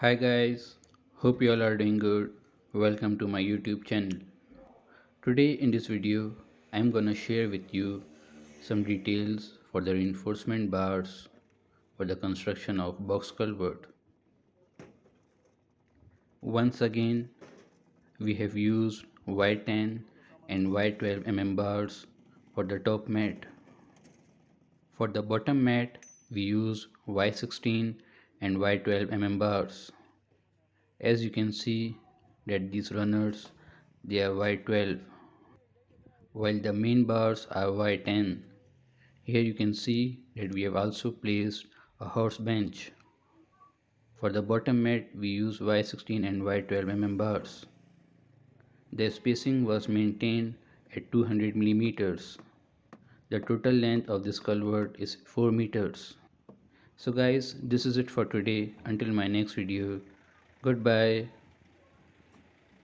hi guys hope you all are doing good welcome to my youtube channel today in this video i'm gonna share with you some details for the reinforcement bars for the construction of box culvert once again we have used y10 and y12 mm bars for the top mat for the bottom mat we use y16 and Y 12 mm bars as you can see that these runners they are Y 12 while the main bars are Y 10 here you can see that we have also placed a horse bench for the bottom mat we use Y16 and Y12 mm bars the spacing was maintained at 200 millimeters the total length of this culvert is 4 meters so guys this is it for today until my next video goodbye